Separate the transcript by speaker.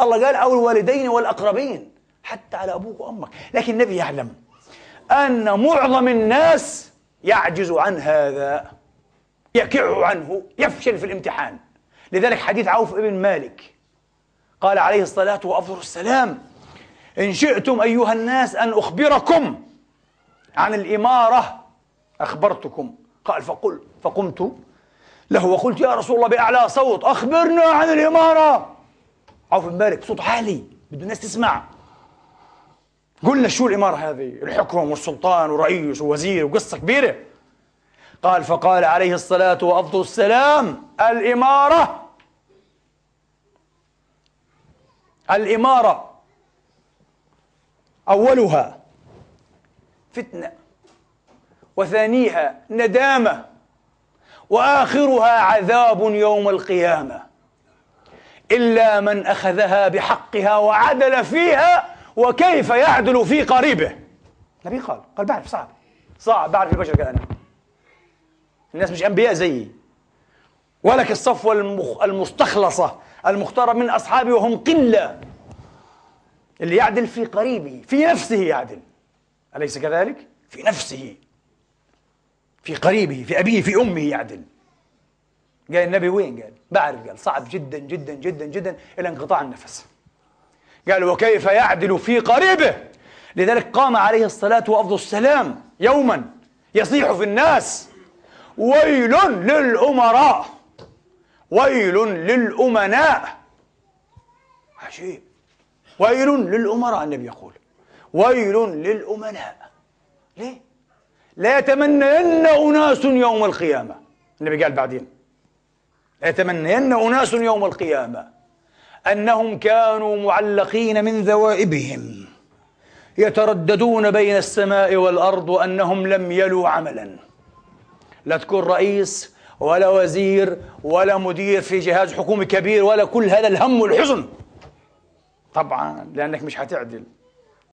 Speaker 1: الله قال أو الوالدين والأقربين حتى على أبوك وأمك لكن النبي يعلم أن معظم الناس يعجز عن هذا يكع عنه يفشل في الامتحان لذلك حديث عوف بن مالك قال عليه الصلاة وأفضل السلام إن شئتم أيها الناس أن أخبركم عن الإمارة أخبرتكم قال فقل فقمت له وقلت يا رسول الله بأعلى صوت أخبرنا عن الإمارة عوف بن مالك عالي بده الناس تسمع قلنا شو الإمارة هذه الحكم والسلطان ورئيس ووزير وقصة كبيرة قال فقال عليه الصلاة وأفضل السلام الإمارة الإمارة أولها فتنة وثانيها ندامة وآخرها عذاب يوم القيامة إلا من أخذها بحقها وعدل فيها وكيف يعدل في قريبه النبي قال قال بعرف صعب صعب بعرف البشر كأنا الناس مش أنبياء زيي ولك الصفوة المخ... المستخلصة المختارة من أصحابي وهم قلة اللي يعدل في قريبه في نفسه يعدل أليس كذلك؟ في نفسه في قريبه في أبيه في أمه يعدل قال النبي وين قال بعرف قال صعب جدا جدا جدا جدا إلى انقطاع النفس قال وكيف يعدل في قريبه لذلك قام عليه الصلاة وأفضل السلام يوما يصيح في الناس ويل للأمراء ويل للأمناء عجيب ويل للأمراء النبي يقول ويل للأمناء ليه؟ لا يتمنين أناس يوم القيامة النبي قال بعدين يتمنين أناس يوم القيامة أنهم كانوا معلقين من ذوائبهم يترددون بين السماء والأرض وأنهم لم يلوا عملا لا تكون رئيس ولا وزير ولا مدير في جهاز حكومي كبير ولا كل هذا الهم والحزن طبعا لأنك مش هتعدل